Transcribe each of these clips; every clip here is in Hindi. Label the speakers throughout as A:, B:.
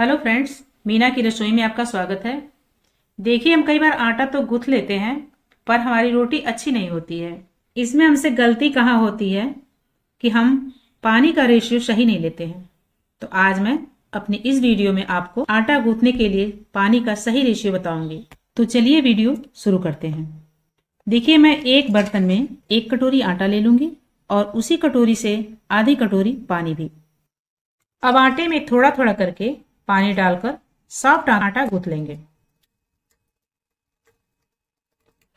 A: हेलो फ्रेंड्स मीना की रसोई में आपका स्वागत है देखिए हम कई बार आटा तो गूथ लेते हैं पर हमारी रोटी अच्छी नहीं होती है इसमें हमसे गलती कहाँ होती है कि हम पानी का रेशियो सही नहीं लेते हैं तो आज मैं अपने इस वीडियो में आपको आटा गूंथने के लिए पानी का सही रेशियो बताऊंगी तो चलिए वीडियो शुरू करते हैं देखिए मैं एक बर्तन में एक कटोरी आटा ले लूँगी और उसी कटोरी से आधी कटोरी पानी भी अब आटे में थोड़ा थोड़ा करके पानी डालकर सॉफ्ट आटा गूथ लेंगे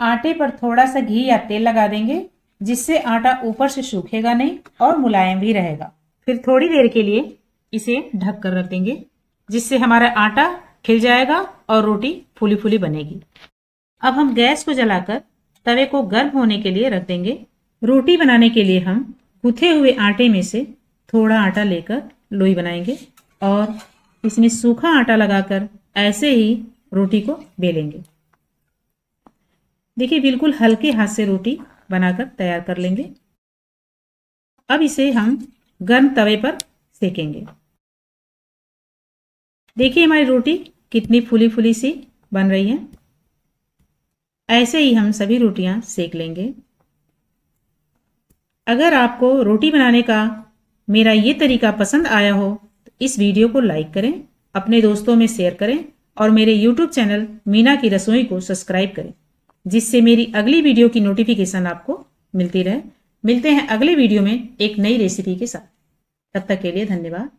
A: आटे पर थोड़ा सा घी या तेल लगा देंगे जिससे आटा ऊपर से सूखेगा नहीं और मुलायम भी रहेगा फिर थोड़ी देर के लिए इसे ढक कर रख देंगे जिससे हमारा आटा खिल जाएगा और रोटी फूली फूली बनेगी अब हम गैस को जलाकर तवे को गर्म होने के लिए रख देंगे रोटी बनाने के लिए हम गुथे हुए आटे में से थोड़ा आटा लेकर लोई बनाएंगे और इसमें सूखा आटा लगाकर ऐसे ही रोटी को बेलेंगे देखिए बिल्कुल हल्के हाथ से रोटी बनाकर तैयार कर लेंगे अब इसे हम गर्म तवे पर सेकेंगे देखिए हमारी रोटी कितनी फूली फूली सी बन रही है ऐसे ही हम सभी रोटियां सेक लेंगे अगर आपको रोटी बनाने का मेरा ये तरीका पसंद आया हो इस वीडियो को लाइक करें अपने दोस्तों में शेयर करें और मेरे यूट्यूब चैनल मीना की रसोई को सब्सक्राइब करें जिससे मेरी अगली वीडियो की नोटिफिकेशन आपको मिलती रहे मिलते हैं अगले वीडियो में एक नई रेसिपी के साथ तब तक के लिए धन्यवाद